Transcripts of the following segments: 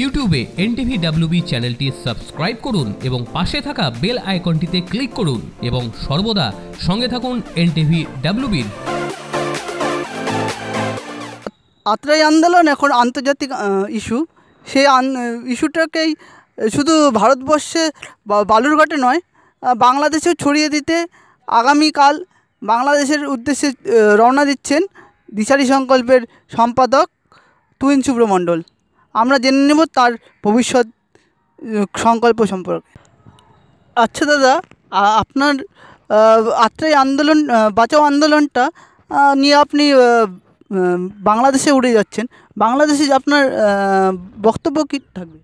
ইউটিউবে NTV WB চ্যানেলটি subscribe করুন এবং পাশে থাকা বেল আইকনটিতে ক্লিক করুন এবং সর্বদা সঙ্গে থাকুন এনটিভি ডাব্লিউবির আত্রাই আন্দোলন এখন আন্তর্জাতিক ইস্যু সেই ইস্যুটাকেই শুধু ভারতবর্ষে বালুরঘাটে নয় বাংলাদেশেও ছড়িয়ে দিতে আগামীকাল বাংলাদেশের উদ্দেশ্যে রওনা দিচ্ছেন দিশারি সংকল্পের সম্পাদক তুইন সুব্রমণ্ডল আমরা জেনে নেব তার ভবিষ্যৎ সংকল্প সম্পর্কে আচ্ছা দাদা আপনার আত্রাই আন্দোলন বাঁচাও আন্দোলনটা নিয়ে আপনি বাংলাদেশে উড়ে যাচ্ছেন বাংলাদেশে আপনার বক্তব্য কী থাকবে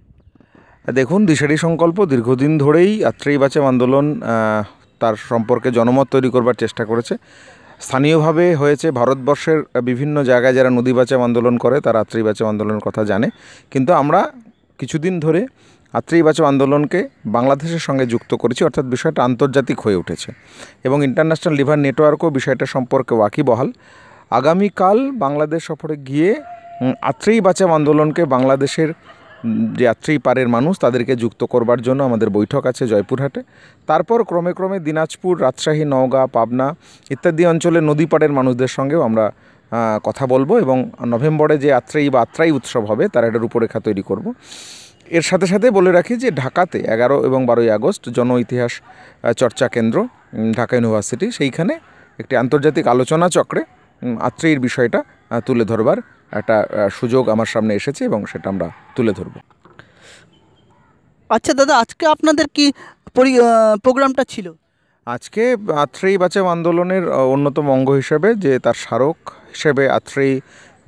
দেখুন দিশারি সংকল্প দীর্ঘদিন ধরেই আত্রেই বাঁচাও আন্দোলন তার সম্পর্কে জনমত তৈরি করবার চেষ্টা করেছে স্থানীয়ভাবে হয়েছে ভারতবর্ষের বিভিন্ন জায়গায় যারা নদী বাঁচাও আন্দোলন করে তারা আত্রী বাঁচাও আন্দোলনের কথা জানে কিন্তু আমরা কিছুদিন ধরে আত্রী বাঁচাও আন্দোলনকে বাংলাদেশের সঙ্গে যুক্ত করেছি অর্থাৎ বিষয়টা আন্তর্জাতিক হয়ে উঠেছে এবং ইন্টারন্যাশনাল লিভার নেটওয়ার্কও বিষয়টা সম্পর্কে ওয়াকিবহাল আগামীকাল বাংলাদেশ সফরে গিয়ে আত্রেয়ী বাঁচাও আন্দোলনকে বাংলাদেশের যাত্রী পারের মানুষ তাদেরকে যুক্ত করবার জন্য আমাদের বৈঠক আছে জয়পুরহাটে তারপর ক্রমে ক্রমে দিনাজপুর রাজশাহী নওগাঁ পাবনা ইত্যাদি অঞ্চলে নদী পাড়ের মানুষদের সঙ্গেও আমরা কথা বলবো এবং নভেম্বরে যে আত্রেয়ী বা আত্রাই উৎসব হবে তার একটা রূপরেখা তৈরি করব। এর সাথে সাথে বলে রাখি যে ঢাকাতে এগারো এবং বারোই আগস্ট জন ইতিহাস চর্চা কেন্দ্র ঢাকা ইউনিভার্সিটি সেইখানে একটি আন্তর্জাতিক আলোচনা চক্রে আত্রেয়ের বিষয়টা তুলে ধরবার একটা সুযোগ আমার সামনে এসেছে এবং সেটা আমরা তুলে ধরব আচ্ছা দাদা আজকে আপনাদের কি প্রোগ্রামটা ছিল আজকে আত্রেই বাঁচাও আন্দোলনের অন্যতম অঙ্গ হিসেবে যে তার স্মারক হিসেবে আত্রেই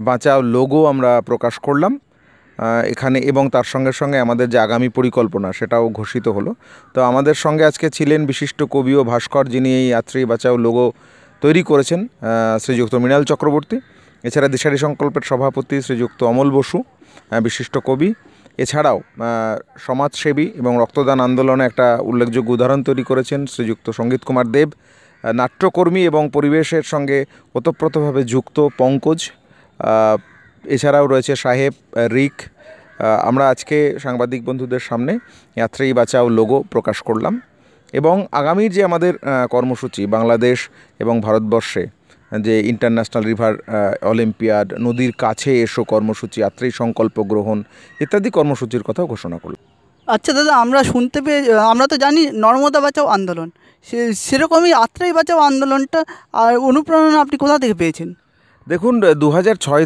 বাঁচাও লোগো আমরা প্রকাশ করলাম এখানে এবং তার সঙ্গে সঙ্গে আমাদের যে আগামী পরিকল্পনা সেটাও ঘোষিত হলো তো আমাদের সঙ্গে আজকে ছিলেন বিশিষ্ট কবি ও ভাস্কর যিনি এই আত্রেই বাঁচাও লোগো তৈরি করেছেন শ্রীযুক্ত মৃণাল চক্রবর্তী এছাড়া দিশারি সংকল্পের সভাপতি শ্রীযুক্ত অমল বসু বিশিষ্ট কবি এছাড়াও সমাজসেবী এবং রক্তদান আন্দোলনে একটা উল্লেখযোগ্য উদাহরণ তৈরি করেছেন শ্রীযুক্ত সঙ্গীত কুমার দেব নাট্যকর্মী এবং পরিবেশের সঙ্গে ওতপ্রোতভাবে যুক্ত পঙ্কজ এছাড়াও রয়েছে সাহেব রিক আমরা আজকে সাংবাদিক বন্ধুদের সামনে যাত্রী বাঁচাও লোগো প্রকাশ করলাম এবং আগামীর যে আমাদের কর্মসূচি বাংলাদেশ এবং ভারতবর্ষে যে ইন্টারন্যাশনাল রিভার অলিম্পিয়াড নদীর কাছে এসো কর্মসূচি আত্রেই সংকল্প গ্রহণ ইত্যাদি কর্মসূচির কথা ঘোষণা করল আচ্ছা দাদা আমরা শুনতে পেয়ে আমরা তো জানি নর্মদা বাঁচাও আন্দোলন সে সেরকমই আত্রাই বাঁচাও আন্দোলনটা আর অনুপ্রেরণা আপনি কোথা থেকে পেয়েছেন দেখুন দু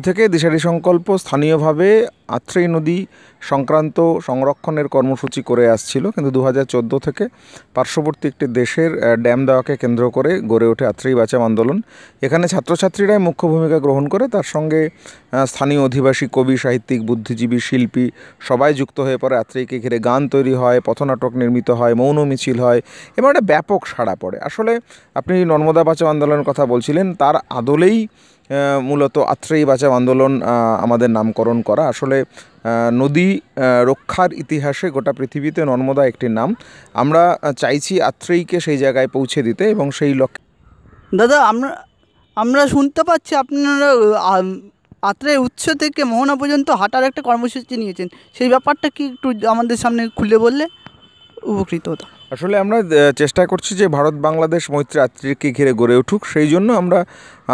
থেকে দিশারি সংকল্প স্থানীয়ভাবে আত্রেই নদী সংক্রান্ত সংরক্ষণের কর্মসূচি করে আসছিল কিন্তু দু থেকে পার্শ্ববর্তী একটি দেশের ড্যাম দেওয়াকে কেন্দ্র করে গড়ে ওঠে আত্রেই বাঁচাম আন্দোলন এখানে ছাত্রছাত্রীরাই মুখ্য ভূমিকা গ্রহণ করে তার সঙ্গে স্থানীয় অধিবাসী কবি সাহিত্যিক বুদ্ধিজীবী শিল্পী সবাই যুক্ত হয়ে পড়ে আত্রেইকে ঘিরে গান তৈরি হয় পথনাটক নির্মিত হয় মৌন মিছিল হয় এবং একটা ব্যাপক সাড়া পড়ে আসলে আপনি নর্মদা বাঁচাম আন্দোলনের কথা বলছিলেন তার আদলেই মূলত আত্রেয়ী বাঁচাও আন্দোলন আমাদের নামকরণ করা আসলে নদী রক্ষার ইতিহাসে গোটা পৃথিবীতে নর্মদা একটি নাম আমরা চাইছি আত্রেয়ীকে সেই জায়গায় পৌঁছে দিতে এবং সেই লক্ষ্যে দাদা আমরা আমরা শুনতে পাচ্ছি আপনারা আত্রে উৎস থেকে মোহনা পর্যন্ত হাঁটার একটা কর্মসূচি নিয়েছেন সেই ব্যাপারটা কি একটু আমাদের সামনে খুলে বললে উপকৃত হতাম আসলে আমরা চেষ্টা করছি যে ভারত বাংলাদেশ মৈত্রী আত্রেয়কে ঘিরে গড়ে উঠুক সেই জন্য আমরা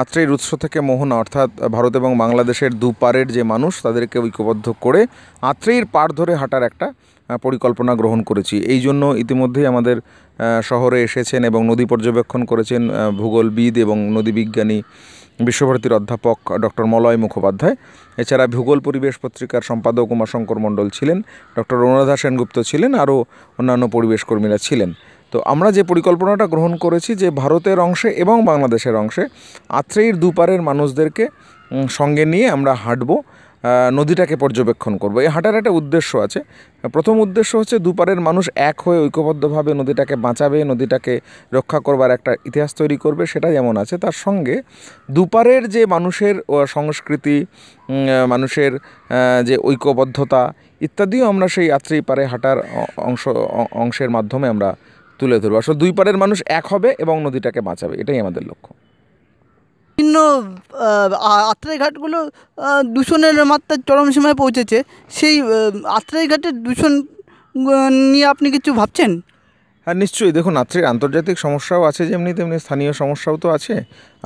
আত্রেয়ের উৎস থেকে মোহনা অর্থাৎ ভারত এবং বাংলাদেশের দুপারের যে মানুষ তাদেরকে ঐক্যবদ্ধ করে আত্রেয়ের পার ধরে হাঁটার একটা পরিকল্পনা গ্রহণ করেছি এই জন্য ইতিমধ্যেই আমাদের শহরে এসেছেন এবং নদী পর্যবেক্ষণ করেছেন ভূগোলবিদ এবং নদী বিজ্ঞানী বিশ্বভারতীর অধ্যাপক ডক্টর মলয় মুখোপাধ্যায় এছাড়া ভূগোল পরিবেশ পত্রিকার সম্পাদক উমাশঙ্কর মণ্ডল ছিলেন ডক্টর অনুরাধা সেনগুপ্ত ছিলেন আরও অন্যান্য পরিবেশকর্মীরা ছিলেন তো আমরা যে পরিকল্পনাটা গ্রহণ করেছি যে ভারতের অংশে এবং বাংলাদেশের অংশে আত্রেয়ীর দুপারের মানুষদেরকে সঙ্গে নিয়ে আমরা হাঁটবো নদীটাকে পর্যবেক্ষণ করব এই হাঁটার একটা উদ্দেশ্য আছে প্রথম উদ্দেশ্য হচ্ছে দুপারের মানুষ এক হয়ে ঐক্যবদ্ধভাবে নদীটাকে বাঁচাবে নদীটাকে রক্ষা করবার একটা ইতিহাস তৈরি করবে সেটা যেমন আছে তার সঙ্গে দুপারের যে মানুষের সংস্কৃতি মানুষের যে ঐক্যবদ্ধতা ইত্যাদিও আমরা সেই আত্রি পারে হাঁটার অংশ অংশের মাধ্যমে আমরা তুলে ধরবো আসলে দুই পারের মানুষ এক হবে এবং নদীটাকে বাঁচাবে এটাই আমাদের লক্ষ্য বিভিন্ন আত্রাই ঘাটগুলো দূষণের মাত্রার চরম সীমায় পৌঁছেছে সেই আত্রাই ঘাটের দূষণ নিয়ে আপনি কিছু ভাবছেন হ্যাঁ নিশ্চয়ই দেখুন আত্রের আন্তর্জাতিক সমস্যাও আছে যেমনি তেমনি স্থানীয় সমস্যাও তো আছে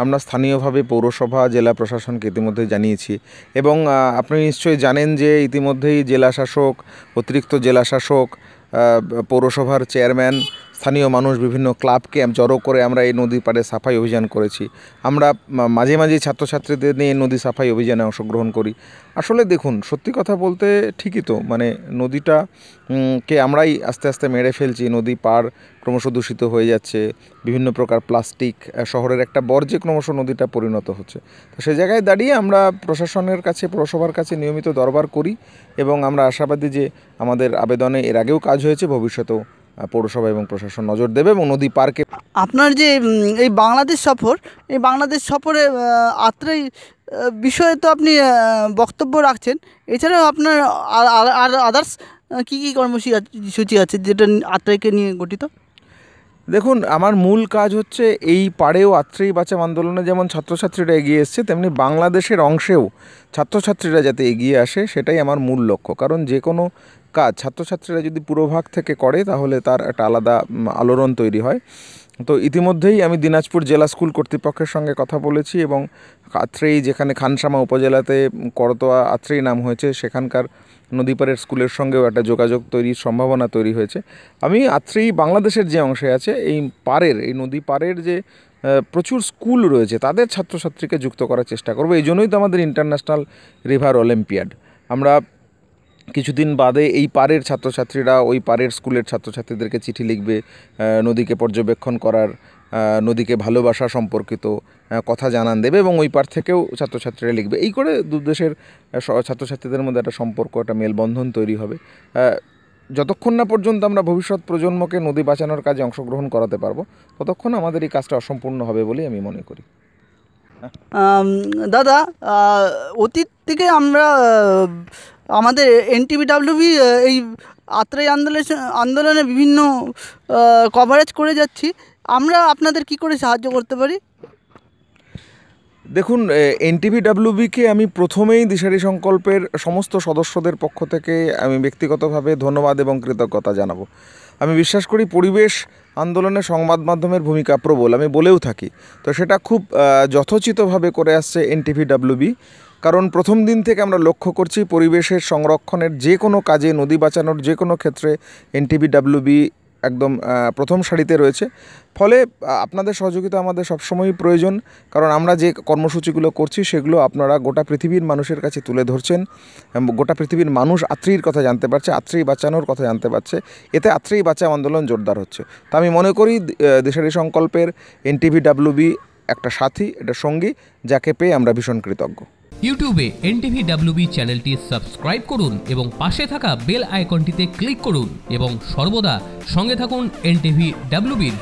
আমরা স্থানীয়ভাবে পৌরসভা জেলা প্রশাসনকে ইতিমধ্যে জানিয়েছি এবং আপনি নিশ্চয়ই জানেন যে ইতিমধ্যেই জেলা শাসক অতিরিক্ত জেলা শাসক পৌরসভার চেয়ারম্যান স্থানীয় মানুষ বিভিন্ন ক্লাবকে জড়ো করে আমরা এই নদী পাড়ে সাফাই অভিযান করেছি আমরা মাঝে মাঝে ছাত্রছাত্রীদের নিয়ে নদী সাফাই অভিযানে অংশগ্রহণ করি আসলে দেখুন সত্যি কথা বলতে ঠিকই তো মানে নদীটা কে আমরাই আস্তে আস্তে মেরে ফেলছি নদী পার ক্রমশ দূষিত হয়ে যাচ্ছে বিভিন্ন প্রকার প্লাস্টিক শহরের একটা বর্জ্যে ক্রমশ নদীটা পরিণত হচ্ছে তো সে জায়গায় দাঁড়িয়ে আমরা প্রশাসনের কাছে পুরসভার কাছে নিয়মিত দরবার করি এবং আমরা আশাবাদী যে আমাদের আবেদনে এর আগেও কাজ হয়েছে ভবিষ্যতেও পৌরসভা এবং প্রশাসন নজর দেবে এবং নদী পার্কে আপনার যে এই বাংলাদেশ সফর এই বাংলাদেশ সফরে আত্রেই বিষয়ে তো আপনি বক্তব্য রাখছেন এছাড়াও আপনার আর আদার্স কী কী কর্মসূচি আছে যেটা আত্রাইকে নিয়ে গঠিত দেখুন আমার মূল কাজ হচ্ছে এই পাড়েও আত্রেই বাঁচাম আন্দোলনে যেমন ছাত্রছাত্রীরা এগিয়ে এসছে তেমনি বাংলাদেশের অংশেও ছাত্রছাত্রীরা যাতে এগিয়ে আসে সেটাই আমার মূল লক্ষ্য কারণ যে কোনো কাজ ছাত্রছাত্রীরা যদি পুরোভাগ থেকে করে তাহলে তার একটা আলাদা আলোড়ন তৈরি হয় তো ইতিমধ্যেই আমি দিনাজপুর জেলা স্কুল কর্তৃপক্ষের সঙ্গে কথা বলেছি এবং আত্রেই যেখানে খানসামা উপজেলাতে করতোয়া আত্রেই নাম হয়েছে সেখানকার নদীপাড়ের স্কুলের সঙ্গেও একটা যোগাযোগ তৈরির সম্ভাবনা তৈরি হয়েছে আমি আত্রেই বাংলাদেশের যে অংশে আছে এই পারের এই নদী পারের যে প্রচুর স্কুল রয়েছে তাদের ছাত্রছাত্রীকে যুক্ত করার চেষ্টা করব এই জন্যই তো আমাদের ইন্টারন্যাশনাল রিভার অলিম্পিয়াড আমরা কিছুদিন বাদে এই পারের ছাত্রছাত্রীরা ওই পারের স্কুলের ছাত্রছাত্রীদেরকে চিঠি লিখবে নদীকে পর্যবেক্ষণ করার নদীকে ভালোবাসা সম্পর্কিত কথা জানান দেবে এবং ওই পার থেকেও ছাত্রছাত্রীরা লিখবে এই করে দেশের ছাত্রছাত্রীদের মধ্যে একটা সম্পর্ক একটা মেলবন্ধন তৈরি হবে যতক্ষণ না পর্যন্ত আমরা ভবিষ্যৎ প্রজন্মকে নদী বাঁচানোর কাজে অংশগ্রহণ করাতে পারবো ততক্ষণ আমাদের এই কাজটা অসম্পূর্ণ হবে বলেই আমি মনে করি দাদা অতীত থেকে আমরা আমাদের এনটিবিডাব্লিউবি এই আত্রাই আন্দোলন আন্দোলনে বিভিন্ন কভারেজ করে যাচ্ছি আমরা আপনাদের কি করে সাহায্য করতে পারি দেখুন এনটিভিডাব্লিউবিকে আমি প্রথমেই দিশারি সংকল্পের সমস্ত সদস্যদের পক্ষ থেকে আমি ব্যক্তিগতভাবে ধন্যবাদ এবং কৃতজ্ঞতা জানাবো আমি বিশ্বাস করি পরিবেশ আন্দোলনে সংবাদ মাধ্যমের ভূমিকা প্রবল আমি বলেও থাকি তো সেটা খুব যথোচিতভাবে করে আসছে এনটিভিডাব্লিউবি কারণ প্রথম দিন থেকে আমরা লক্ষ্য করছি পরিবেশের সংরক্ষণের যে কোনো কাজে নদী বাঁচানোর যে কোনো ক্ষেত্রে ডাব্লিউবি একদম প্রথম সারিতে রয়েছে ফলে আপনাদের সহযোগিতা আমাদের সবসময়ই প্রয়োজন কারণ আমরা যে কর্মসূচিগুলো করছি সেগুলো আপনারা গোটা পৃথিবীর মানুষের কাছে তুলে ধরছেন গোটা পৃথিবীর মানুষ আত্মীর কথা জানতে পারছে আত্রেই বাঁচানোর কথা জানতে পারছে এতে আত্রেই বাঁচা আন্দোলন জোরদার হচ্ছে তা আমি মনে করি দেশের সংকল্পের ডাব্লিউবি একটা সাথী এটা সঙ্গী যাকে পেয়ে আমরা ভীষণ কৃতজ্ঞ ইউটিউবে এনটিভি ডাব্লিউবি চ্যানেলটি সাবস্ক্রাইব করুন এবং পাশে থাকা বেল আইকনটিতে ক্লিক করুন এবং সর্বদা সঙ্গে থাকুন এনটিভি ডাব্লিউবির